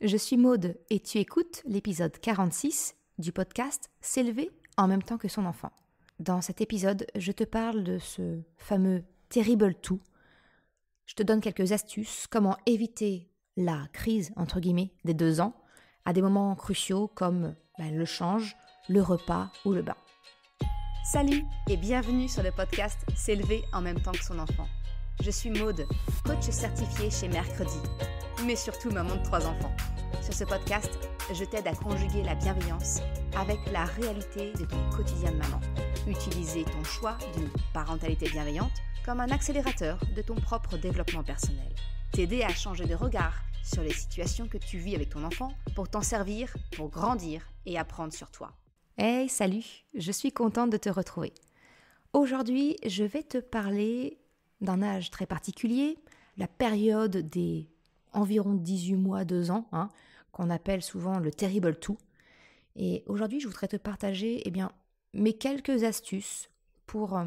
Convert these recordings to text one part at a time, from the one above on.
Je suis Maude et tu écoutes l'épisode 46 du podcast S'élever en même temps que son enfant. Dans cet épisode, je te parle de ce fameux terrible tout. Je te donne quelques astuces, comment éviter la crise, entre guillemets, des deux ans à des moments cruciaux comme bah, le change, le repas ou le bain. Salut et bienvenue sur le podcast S'élever en même temps que son enfant. Je suis Maude, coach certifié chez Mercredi mais surtout maman de trois enfants. Sur ce podcast, je t'aide à conjuguer la bienveillance avec la réalité de ton quotidien de maman. Utiliser ton choix d'une parentalité bienveillante comme un accélérateur de ton propre développement personnel. T'aider à changer de regard sur les situations que tu vis avec ton enfant pour t'en servir, pour grandir et apprendre sur toi. Hey, salut, je suis contente de te retrouver. Aujourd'hui, je vais te parler d'un âge très particulier, la période des environ 18 mois, 2 ans, hein, qu'on appelle souvent le terrible tout. Et aujourd'hui, je voudrais te partager eh bien, mes quelques astuces pour euh,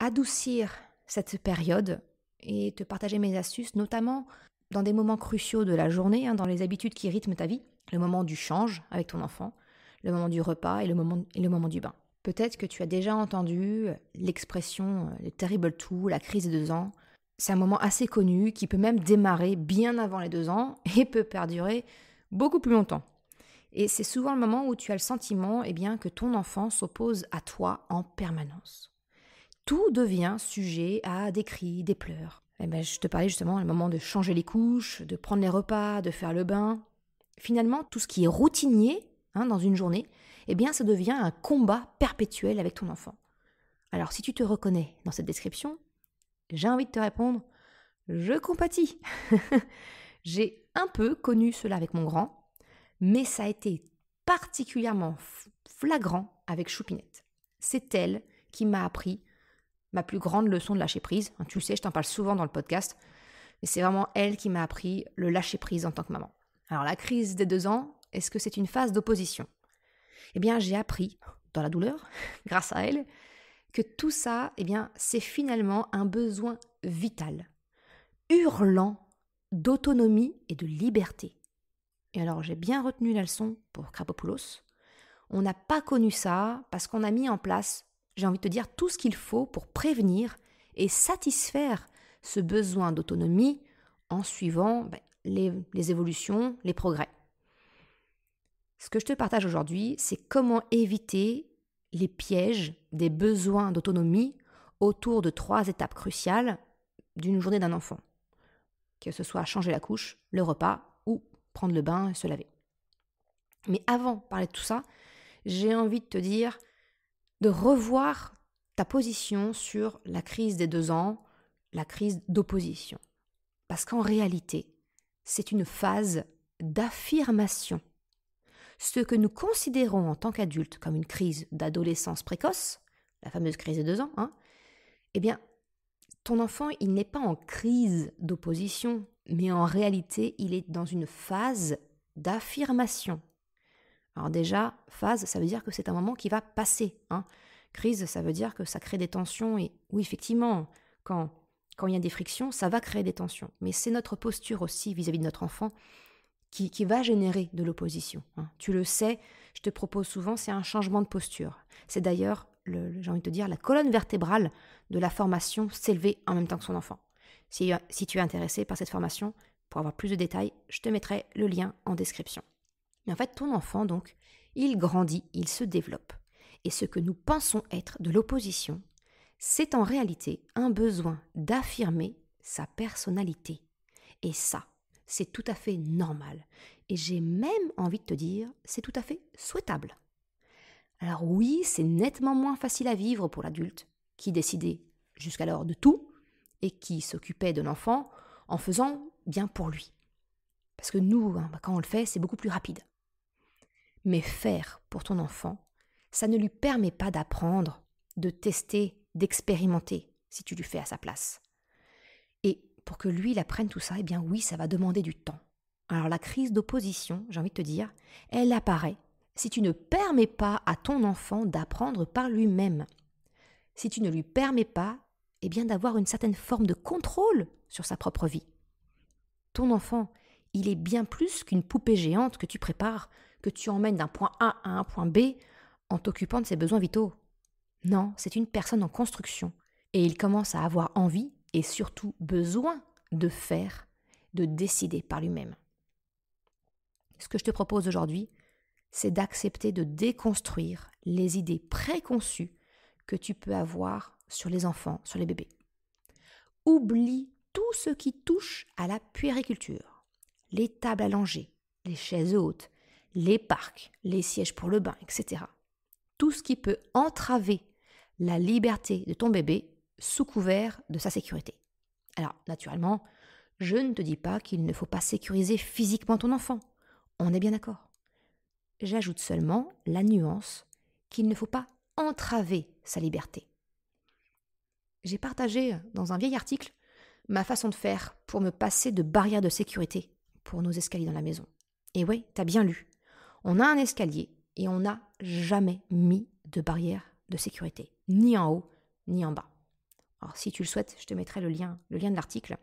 adoucir cette période et te partager mes astuces, notamment dans des moments cruciaux de la journée, hein, dans les habitudes qui rythment ta vie, le moment du change avec ton enfant, le moment du repas et le moment, du bain. Peut-être que tu as déjà entendu l'expression euh, le terrible tout, la crise de deux ans, c'est un moment assez connu qui peut même démarrer bien avant les deux ans et peut perdurer beaucoup plus longtemps. Et c'est souvent le moment où tu as le sentiment eh bien, que ton enfant s'oppose à toi en permanence. Tout devient sujet à des cris, des pleurs. Eh ben, je te parlais justement du moment de changer les couches, de prendre les repas, de faire le bain. Finalement, tout ce qui est routinier hein, dans une journée, eh bien, ça devient un combat perpétuel avec ton enfant. Alors, si tu te reconnais dans cette description, j'ai envie de te répondre, je compatis. J'ai un peu connu cela avec mon grand, mais ça a été particulièrement flagrant avec Choupinette. C'est elle qui m'a appris ma plus grande leçon de lâcher prise. Hein, tu le sais, je t'en parle souvent dans le podcast, mais c'est vraiment elle qui m'a appris le lâcher prise en tant que maman. Alors la crise des deux ans, est-ce que c'est une phase d'opposition Eh bien, j'ai appris, dans la douleur, grâce à elle, que tout ça, eh bien, c'est finalement un besoin vital, hurlant d'autonomie et de liberté. Et alors j'ai bien retenu la leçon pour Krapopoulos. On n'a pas connu ça parce qu'on a mis en place, j'ai envie de te dire, tout ce qu'il faut pour prévenir et satisfaire ce besoin d'autonomie en suivant ben, les évolutions, les progrès. Ce que je te partage aujourd'hui, c'est comment éviter les pièges des besoins d'autonomie autour de trois étapes cruciales d'une journée d'un enfant, que ce soit changer la couche, le repas ou prendre le bain et se laver. Mais avant de parler de tout ça, j'ai envie de te dire de revoir ta position sur la crise des deux ans, la crise d'opposition. Parce qu'en réalité, c'est une phase d'affirmation ce que nous considérons en tant qu'adultes comme une crise d'adolescence précoce, la fameuse crise des deux ans, hein, eh bien, ton enfant, il n'est pas en crise d'opposition, mais en réalité, il est dans une phase d'affirmation. Alors déjà, phase, ça veut dire que c'est un moment qui va passer. Hein. Crise, ça veut dire que ça crée des tensions. Et oui, effectivement, quand, quand il y a des frictions, ça va créer des tensions. Mais c'est notre posture aussi vis à -vis de notre enfant qui, va générer de l'opposition. Hein. Tu le sais, je te propose souvent, c'est un changement de posture. C'est d'ailleurs, j'ai envie de te dire, la colonne vertébrale de la formation s'élever en même temps que son enfant. Si, euh, si tu es intéressé par cette formation, pour avoir plus de détails, je te mettrai le lien en description. Mais en fait, ton enfant, donc, il grandit, il se développe. Et ce que nous pensons être de l'opposition, c'est en réalité un besoin d'affirmer sa personnalité. Et ça, c'est tout à fait normal. Et j'ai même envie de te dire, c'est tout à fait souhaitable. Alors oui, c'est nettement moins facile à vivre pour l'adulte, qui décidait jusqu'alors de tout, et qui s'occupait de l'enfant en faisant bien pour lui. Parce que nous, hein, bah, quand on le fait, c'est beaucoup plus rapide. Mais faire pour ton enfant, ça ne lui permet pas d'apprendre, de tester, d'expérimenter, si tu lui fais à sa place. Et pour que lui, l'apprenne tout ça, eh bien oui, ça va demander du temps. Alors la crise d'opposition, j'ai envie de te dire, elle apparaît si tu ne permets pas à ton enfant d'apprendre par lui-même. Si tu ne lui permets pas, eh bien d'avoir une certaine forme de contrôle sur sa propre vie. Ton enfant, il est bien plus qu'une poupée géante que tu prépares, que tu emmènes d'un point A à un point B en t'occupant de ses besoins vitaux. Non, c'est une personne en construction, et il commence à avoir envie et surtout besoin de faire, de décider par lui-même. Ce que je te propose aujourd'hui, c'est d'accepter de déconstruire les idées préconçues que tu peux avoir sur les enfants, sur les bébés. Oublie tout ce qui touche à la puériculture, les tables allongées, les chaises hautes, les parcs, les sièges pour le bain, etc. Tout ce qui peut entraver la liberté de ton bébé sous couvert de sa sécurité. Alors, naturellement, je ne te dis pas qu'il ne faut pas sécuriser physiquement ton enfant. On est bien d'accord. J'ajoute seulement la nuance qu'il ne faut pas entraver sa liberté. J'ai partagé dans un vieil article ma façon de faire pour me passer de barrières de sécurité pour nos escaliers dans la maison. Et oui, t'as bien lu. On a un escalier et on n'a jamais mis de barrière de sécurité, ni en haut, ni en bas. Alors, si tu le souhaites, je te mettrai le lien, le lien de l'article.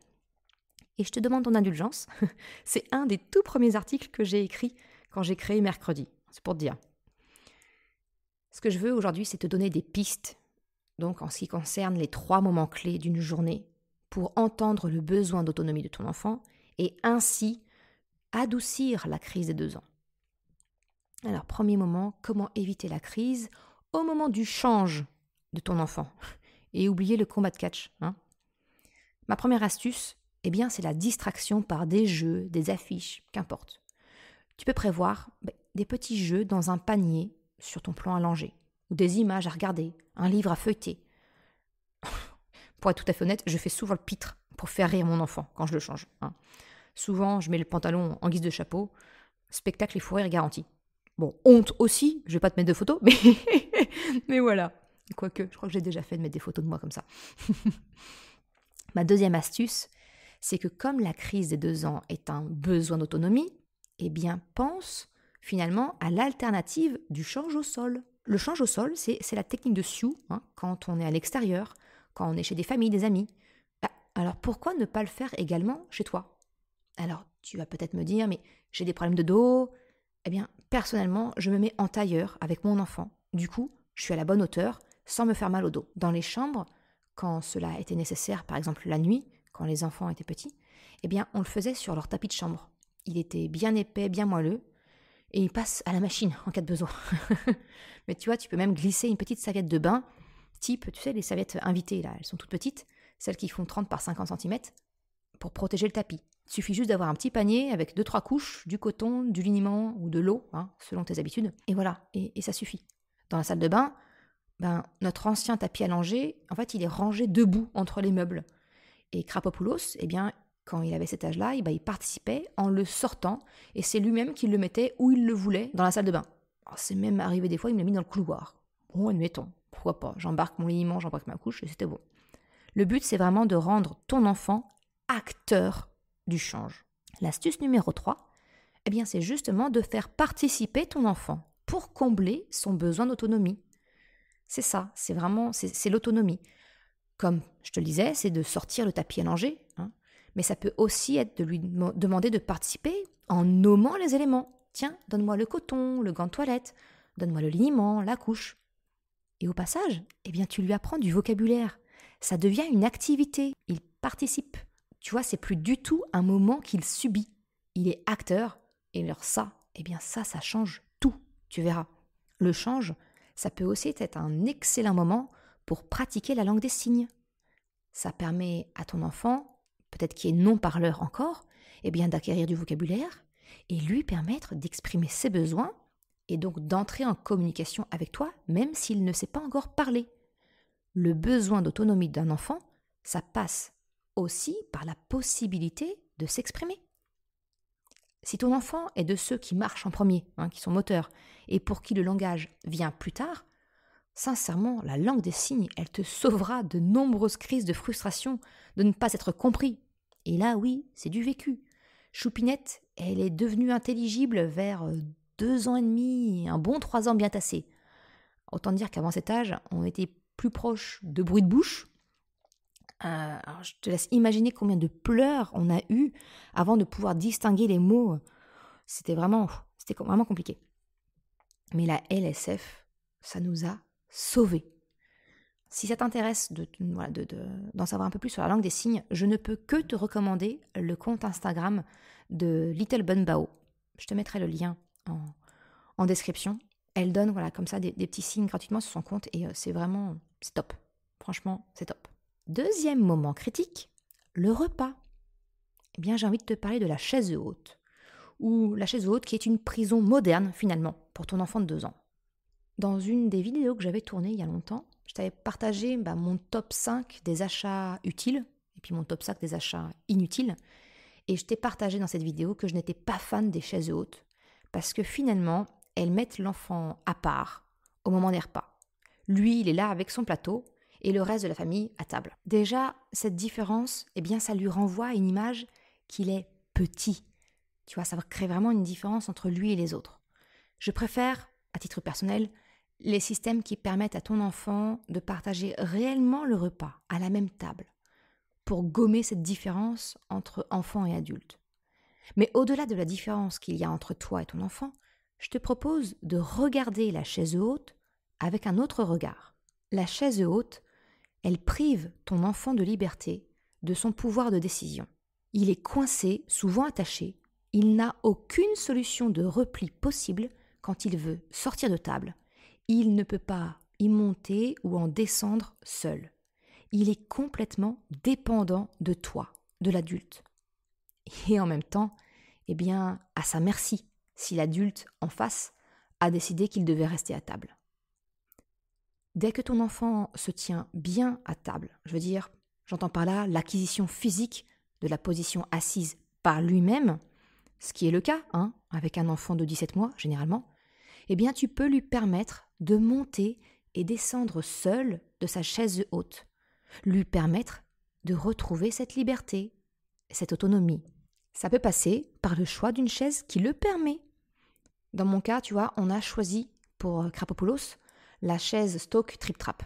Et je te demande ton indulgence. C'est un des tout premiers articles que j'ai écrit quand j'ai créé mercredi. C'est pour te dire. Ce que je veux aujourd'hui, c'est te donner des pistes. Donc, en ce qui concerne les trois moments clés d'une journée pour entendre le besoin d'autonomie de ton enfant et ainsi adoucir la crise des deux ans. Alors, premier moment, comment éviter la crise au moment du change de ton enfant et oublier le combat de catch. Hein. Ma première astuce, eh bien, c'est la distraction par des jeux, des affiches, qu'importe. Tu peux prévoir ben, des petits jeux dans un panier sur ton plan à langer, ou des images à regarder, un livre à feuilleter. pour être tout à fait honnête, je fais souvent le pitre pour faire rire mon enfant quand je le change. Hein. Souvent, je mets le pantalon en guise de chapeau. Spectacle et fou rire garanti. Bon, honte aussi, je vais pas te mettre de photos, mais, mais voilà. Quoique, je crois que j'ai déjà fait de mettre des photos de moi comme ça. Ma deuxième astuce, c'est que comme la crise des deux ans est un besoin d'autonomie, eh bien pense finalement à l'alternative du change au sol. Le change au sol, c'est la technique de Sioux hein, quand on est à l'extérieur, quand on est chez des familles, des amis. Bah, alors pourquoi ne pas le faire également chez toi Alors tu vas peut-être me dire, mais j'ai des problèmes de dos. Eh bien, personnellement, je me mets en tailleur avec mon enfant. Du coup, je suis à la bonne hauteur, sans me faire mal au dos. Dans les chambres, quand cela était nécessaire, par exemple la nuit, quand les enfants étaient petits, eh bien, on le faisait sur leur tapis de chambre. Il était bien épais, bien moelleux, et il passe à la machine en cas de besoin. Mais tu vois, tu peux même glisser une petite serviette de bain, type, tu sais, les serviettes invitées, là, elles sont toutes petites, celles qui font 30 par 50 cm, pour protéger le tapis. Il suffit juste d'avoir un petit panier avec deux trois couches, du coton, du liniment ou de l'eau, hein, selon tes habitudes, et voilà, et ça suffit. Dans la salle de bain, ben, notre ancien tapis allongé, en fait, il est rangé debout entre les meubles. Et Krapopoulos, eh bien, quand il avait cet âge-là, eh ben, il participait en le sortant, et c'est lui-même qui le mettait où il le voulait, dans la salle de bain. Ah, c'est même arrivé des fois, il me l'a mis dans le couloir. Bon, admettons, pourquoi pas, j'embarque mon liniment, j'embarque ma couche, et c'était bon. Le but, c'est vraiment de rendre ton enfant acteur du change. L'astuce numéro 3, eh bien, c'est justement de faire participer ton enfant pour combler son besoin d'autonomie. C'est ça, c'est vraiment, c'est l'autonomie. Comme je te le disais, c'est de sortir le tapis à hein, mais ça peut aussi être de lui demander de participer en nommant les éléments. Tiens, donne-moi le coton, le gant de toilette, donne-moi le liniment, la couche. Et au passage, eh bien, tu lui apprends du vocabulaire. Ça devient une activité. Il participe. Tu vois, c'est plus du tout un moment qu'il subit. Il est acteur. Et alors ça, eh bien ça, ça change tout. Tu verras. Le change, ça peut aussi être un excellent moment pour pratiquer la langue des signes. Ça permet à ton enfant, peut-être qui est non parleur encore, eh bien d'acquérir du vocabulaire et lui permettre d'exprimer ses besoins et donc d'entrer en communication avec toi même s'il ne sait pas encore parler. Le besoin d'autonomie d'un enfant, ça passe aussi par la possibilité de s'exprimer. Si ton enfant est de ceux qui marchent en premier, hein, qui sont moteurs, et pour qui le langage vient plus tard, sincèrement, la langue des signes, elle te sauvera de nombreuses crises de frustration, de ne pas être compris. Et là, oui, c'est du vécu. Choupinette, elle est devenue intelligible vers euh, deux ans et demi, un bon trois ans bien tassé. Autant dire qu'avant cet âge, on était plus proche de bruit de bouche euh, je te laisse imaginer combien de pleurs on a eu avant de pouvoir distinguer les mots. C'était vraiment, c'était vraiment compliqué. Mais la LSF, ça nous a sauvés. Si ça t'intéresse d'en de, savoir un peu plus sur la langue des signes, je ne peux que te recommander le compte Instagram de Little Bun Je te mettrai le lien en, description. Elle donne voilà comme ça des, des petits signes gratuitement sur son compte et euh, c'est vraiment c'est top. Franchement, c'est top. Deuxième moment critique, le repas. Eh bien, j'ai envie de te parler de la chaise haute, ou la chaise haute qui est une prison moderne finalement pour ton enfant de 2 ans. Dans une des vidéos que j'avais tournées il y a longtemps, je t'avais partagé bah, mon top 5 des achats utiles et puis mon top 5 des achats inutiles. Et je t'ai partagé dans cette vidéo que je n'étais pas fan des chaises hautes parce que finalement, elles mettent l'enfant à part au moment des repas. Lui, il est là avec son plateau et le reste de la famille à table. Déjà, cette différence, eh bien, ça lui renvoie une image qu'il est petit. Tu vois, ça crée vraiment une différence entre lui et les autres. Je préfère, à titre personnel, les systèmes qui permettent à ton enfant de partager réellement le repas à la même table pour gommer cette différence entre enfant et adulte. Mais au-delà de la différence qu'il y a entre toi et ton enfant, je te propose de regarder la chaise haute avec un autre regard. La chaise haute, elle prive ton enfant de liberté, de son pouvoir de décision. Il est coincé, souvent attaché, il n'a aucune solution de repli possible quand il veut sortir de table. Il ne peut pas y monter ou en descendre seul. Il est complètement dépendant de toi, de l'adulte. Et en même temps, eh bien, à sa merci, si l'adulte en face a décidé qu'il devait rester à table. Dès que ton enfant se tient bien à table, je veux dire, j'entends par là l'acquisition physique de la position assise par lui-même, ce qui est le cas hein, avec un enfant de 17 mois généralement, eh bien tu peux lui permettre de monter et descendre seul de sa chaise haute, lui permettre de retrouver cette liberté, cette autonomie. Ça peut passer par le choix d'une chaise qui le permet. Dans mon cas, tu vois, on a choisi pour Krapopoulos la chaise Stock Trip-Trap.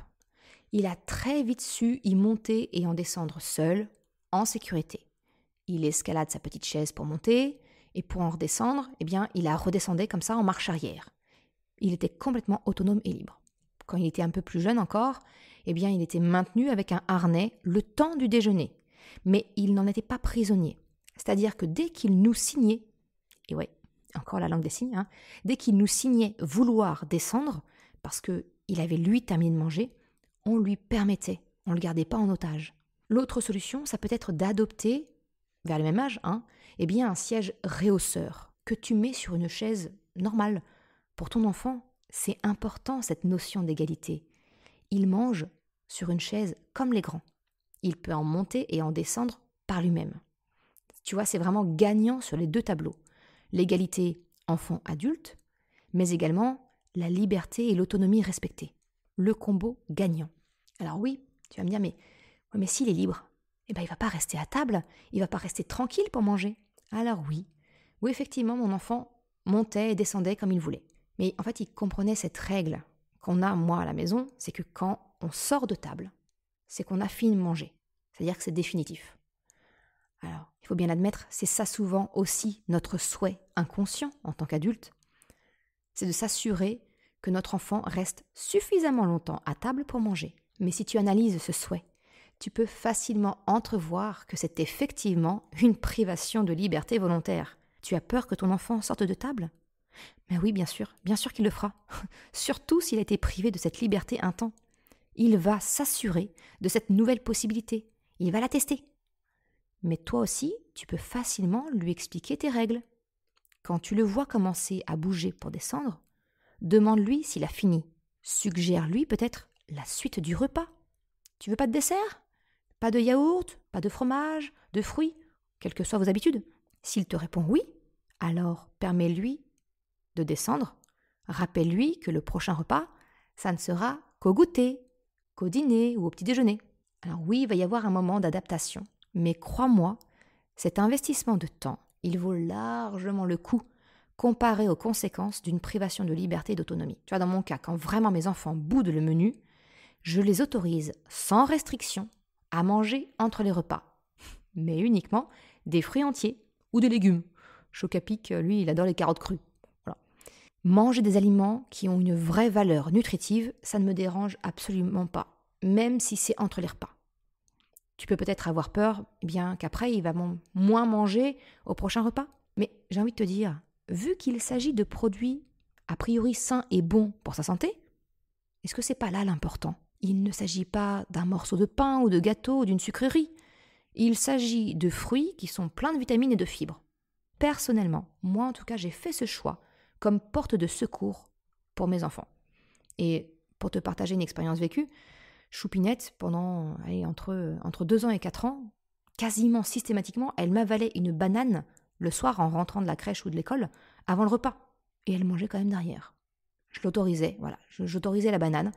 Il a très vite su y monter et en descendre seul, en sécurité. Il escalade sa petite chaise pour monter, et pour en redescendre, eh bien, il a redescendé comme ça en marche arrière. Il était complètement autonome et libre. Quand il était un peu plus jeune encore, eh bien, il était maintenu avec un harnais le temps du déjeuner. Mais il n'en était pas prisonnier. C'est-à-dire que dès qu'il nous signait, et ouais, encore la langue des signes, hein, dès qu'il nous signait vouloir descendre, parce que il avait lui terminé de manger, on lui permettait, on ne le gardait pas en otage. L'autre solution, ça peut être d'adopter, vers le même âge, hein, eh bien un siège réhausseur que tu mets sur une chaise normale. Pour ton enfant, c'est important cette notion d'égalité. Il mange sur une chaise comme les grands. Il peut en monter et en descendre par lui-même. Tu vois, c'est vraiment gagnant sur les deux tableaux. L'égalité enfant-adulte, mais également la liberté et l'autonomie respectées. Le combo gagnant. Alors oui, tu vas me dire, mais, mais s'il est libre, eh ben, il va pas rester à table, il va pas rester tranquille pour manger. Alors oui, oui effectivement, mon enfant montait et descendait comme il voulait. Mais en fait, il comprenait cette règle qu'on a, moi, à la maison, c'est que quand on sort de table, c'est qu'on a fini de manger. C'est-à-dire que c'est définitif. Alors, il faut bien admettre, c'est ça souvent aussi notre souhait inconscient en tant qu'adulte, c'est de s'assurer que notre enfant reste suffisamment longtemps à table pour manger. Mais si tu analyses ce souhait, tu peux facilement entrevoir que c'est effectivement une privation de liberté volontaire. Tu as peur que ton enfant sorte de table Mais oui, bien sûr, bien sûr qu'il le fera. Surtout s'il a été privé de cette liberté un temps. Il va s'assurer de cette nouvelle possibilité. Il va la tester. Mais toi aussi, tu peux facilement lui expliquer tes règles. Quand tu le vois commencer à bouger pour descendre, Demande-lui s'il a fini. Suggère-lui peut-être la suite du repas. Tu veux pas de dessert Pas de yaourt Pas de fromage De fruits Quelles que soient vos habitudes S'il te répond oui, alors permets-lui de descendre. Rappelle-lui que le prochain repas, ça ne sera qu'au goûter, qu'au dîner ou au petit déjeuner. Alors oui, il va y avoir un moment d'adaptation, mais crois-moi, cet investissement de temps, il vaut largement le coup comparé aux conséquences d'une privation de liberté et d'autonomie. Tu vois, dans mon cas, quand vraiment mes enfants boudent le menu, je les autorise sans restriction à manger entre les repas, mais uniquement des fruits entiers ou des légumes. Chocapic, euh, lui, il adore les carottes crues. Manger des aliments qui ont une vraie valeur nutritive, ça ne me dérange absolument pas, même si c'est entre les repas. Tu peux peut-être avoir peur bien qu'après il va moins manger au prochain repas, mais j'ai envie de te dire, vu qu'il s'agit de produits a priori sains et bons pour sa santé, est-ce que c'est pas là l'important Il ne s'agit pas d'un morceau de pain ou de gâteau ou d'une sucrerie. Il s'agit de fruits qui sont pleins de vitamines et de fibres. Personnellement, moi en tout cas, j'ai fait ce choix comme porte de secours pour mes enfants. Et pour te partager une expérience vécue, Choupinette, pendant entre, entre 2 ans et quatre ans, quasiment systématiquement, elle m'avalait une banane le soir en rentrant de la crèche ou de l'école, avant le repas. Et elle mangeait quand même derrière. Je l'autorisais, voilà, j'autorisais la banane.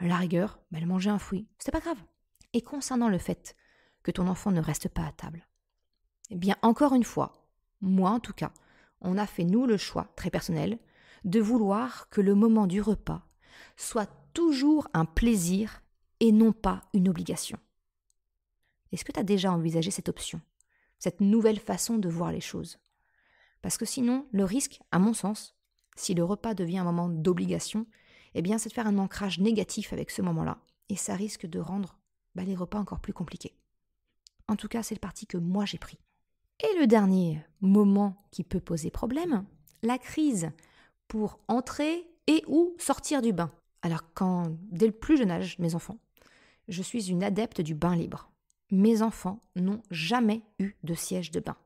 la rigueur, mais bah, elle mangeait un fruit. C'était pas grave. Et concernant le fait que ton enfant ne reste pas à table, eh bien, encore une fois, moi en tout cas, on a fait nous le choix, très personnel, de vouloir que le moment du repas soit toujours un plaisir et non pas une obligation. Est-ce que tu as déjà envisagé cette option cette nouvelle façon de voir les choses. Parce que sinon, le risque, à mon sens, si le repas devient un moment d'obligation, eh bien c'est de faire un ancrage négatif avec ce moment-là, et ça risque de rendre bah, les repas encore plus compliqués. En tout cas, c'est le parti que moi j'ai pris. Et le dernier moment qui peut poser problème, la crise pour entrer et ou sortir du bain. Alors quand, dès le plus jeune âge, mes enfants, je suis une adepte du bain libre. Mes enfants n'ont jamais eu de siège de bain.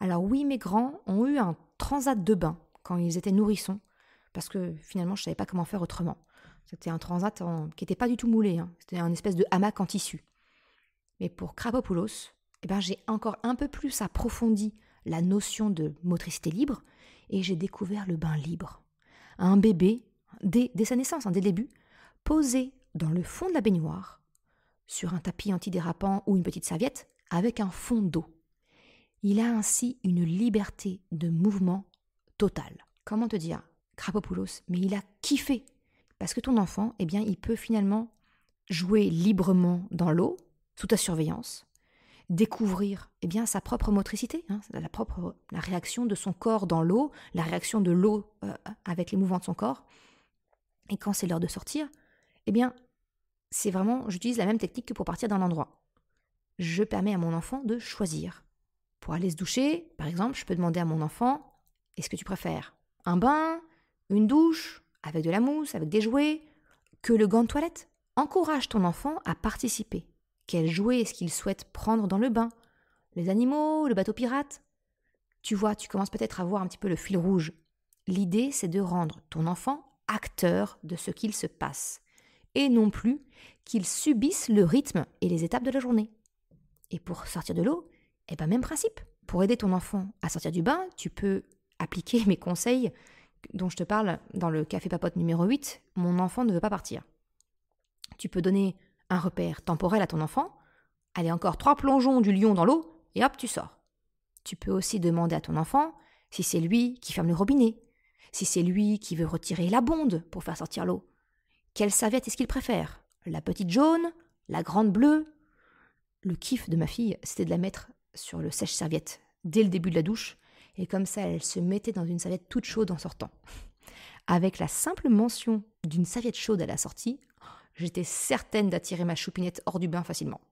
Alors oui, mes grands ont eu un transat de bain quand ils étaient nourrissons, parce que finalement, je ne savais pas comment faire autrement. C'était un transat qui n'était pas du tout moulé, hein. c'était un espèce de hamac en tissu. Mais pour Krapopoulos, eh ben, j'ai encore un peu plus approfondi la notion de motricité libre et j'ai découvert le bain libre. Un bébé, dès, sa naissance, hein, dès le début, posé dans le fond de la baignoire, sur un tapis antidérapant ou une petite serviette avec un fond d'eau. Il a ainsi une liberté de mouvement totale. Comment te dire Krapopoulos, mais il a kiffé parce que ton enfant, eh bien, il peut finalement jouer librement dans l'eau sous ta surveillance, découvrir eh bien sa propre motricité, hein, la propre la réaction de son corps dans l'eau, la réaction de l'eau euh, avec les mouvements de son corps. Et quand c'est l'heure de sortir, eh bien, c'est vraiment, j'utilise la même technique que pour partir d'un endroit. Je permets à mon enfant de choisir. Pour aller se doucher, par exemple, je peux demander à mon enfant Est-ce que tu préfères un bain, une douche, avec de la mousse, avec des jouets, que le gant de toilette Encourage ton enfant à participer. Quel jouet est-ce qu'il souhaite prendre dans le bain Les animaux, le bateau pirate Tu vois, tu commences peut-être à voir un petit peu le fil rouge. L'idée, c'est de rendre ton enfant acteur de ce qu'il se passe et non plus qu'ils subissent le rythme et les étapes de la journée. Et pour sortir de l'eau, eh ben même principe. Pour aider ton enfant à sortir du bain, tu peux appliquer mes conseils dont je te parle dans le café papote numéro 8, mon enfant ne veut pas partir. Tu peux donner un repère temporel à ton enfant, allez encore trois plongeons du lion dans l'eau, et hop, tu sors. Tu peux aussi demander à ton enfant si c'est lui qui ferme le robinet, si c'est lui qui veut retirer la bonde pour faire sortir l'eau, quelle serviette est-ce qu'il préfère La petite jaune La grande bleue Le kiff de ma fille, c'était de la mettre sur le sèche-serviette dès le début de la douche, et comme ça, elle se mettait dans une serviette toute chaude en sortant. Avec la simple mention d'une serviette chaude à la sortie, j'étais certaine d'attirer ma choupinette hors du bain facilement.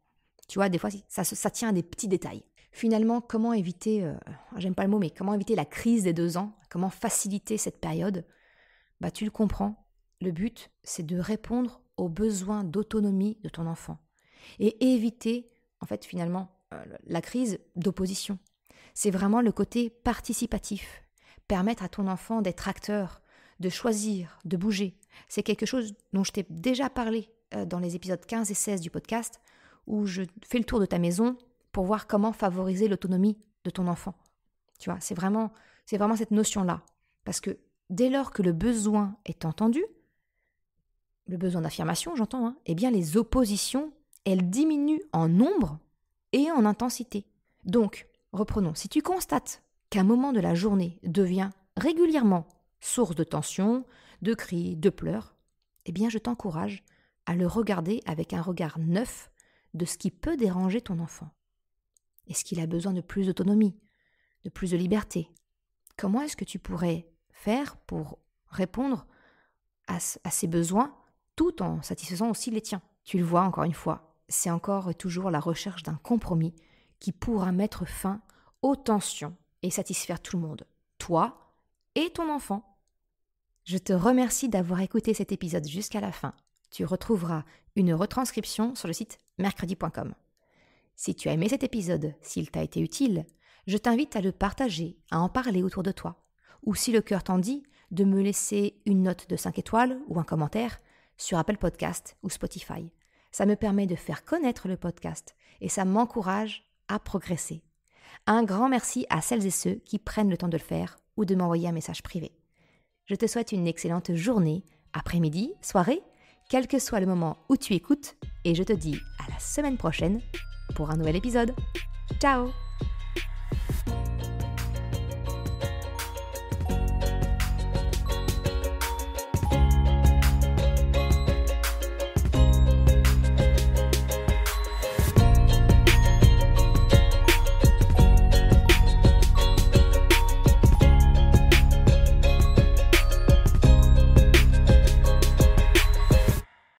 Tu vois, des fois, ça, ça tient à des petits détails. Finalement, comment éviter, euh, j'aime pas le mot, mais comment éviter la crise des deux ans Comment faciliter cette période Bah, tu le comprends, le but, c'est de répondre aux besoins d'autonomie de ton enfant et éviter, en fait, finalement, euh, la crise d'opposition. C'est vraiment le côté participatif. Permettre à ton enfant d'être acteur, de choisir, de bouger. C'est quelque chose dont je t'ai déjà parlé euh, dans les épisodes 15 et 16 du podcast, où je fais le tour de ta maison pour voir comment favoriser l'autonomie de ton enfant. Tu vois, c'est vraiment, c'est vraiment cette notion-là. Parce que dès lors que le besoin est entendu, le besoin d'affirmation, j'entends, hein, eh bien les oppositions, elles diminuent en nombre et en intensité. Donc, reprenons, si tu constates qu'un moment de la journée devient régulièrement source de tension, de cris, de pleurs, eh bien je t'encourage à le regarder avec un regard neuf de ce qui peut déranger ton enfant. Est-ce qu'il a besoin de plus d'autonomie, de plus de liberté Comment est-ce que tu pourrais faire pour répondre à ses besoins tout en satisfaisant aussi les tiens. Tu le vois encore une fois, c'est encore toujours la recherche d'un compromis qui pourra mettre fin aux tensions et satisfaire tout le monde, toi et ton enfant. Je te remercie d'avoir écouté cet épisode jusqu'à la fin. Tu retrouveras une retranscription sur le site mercredi.com. Si tu as aimé cet épisode, s'il t'a été utile, je t'invite à le partager, à en parler autour de toi. Ou si le cœur t'en dit, de me laisser une note de 5 étoiles ou un commentaire sur Apple Podcast ou Spotify. Ça me permet de faire connaître le podcast et ça m'encourage à progresser. Un grand merci à celles et ceux qui prennent le temps de le faire ou de m'envoyer un message privé. Je te souhaite une excellente journée, après-midi, soirée, quel que soit le moment où tu écoutes, et je te dis à la semaine prochaine pour un nouvel épisode. Ciao